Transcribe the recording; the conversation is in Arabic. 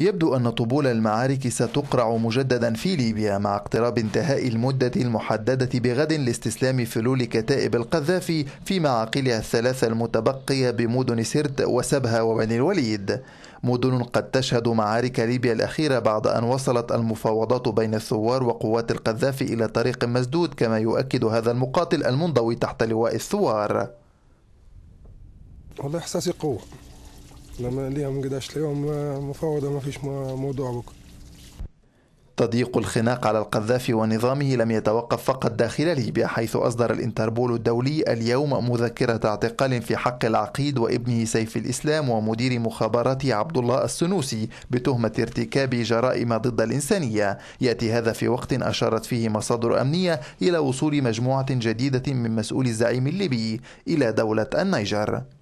يبدو أن طبول المعارك ستقرع مجددا في ليبيا مع اقتراب انتهاء المدة المحددة بغد لاستسلام فلول كتائب القذافي في معاقلها الثلاثة المتبقية بمدن سرت وسبها وبني الوليد مدن قد تشهد معارك ليبيا الأخيرة بعد أن وصلت المفاوضات بين الثوار وقوات القذافي إلى طريق مسدود كما يؤكد هذا المقاتل المنضوي تحت لواء الثوار والله إحساسي قوة لما ليهم قداش اليوم مفاوضة ما فيش موضوع بكره تضييق الخناق على القذافي ونظامه لم يتوقف فقط داخل ليبيا حيث أصدر الانتربول الدولي اليوم مذكرة اعتقال في حق العقيد وابنه سيف الإسلام ومدير مخابراته عبد الله السنوسي بتهمة ارتكاب جرائم ضد الإنسانية يأتي هذا في وقت أشارت فيه مصادر أمنية إلى وصول مجموعة جديدة من مسؤول الزعيم الليبي إلى دولة النيجر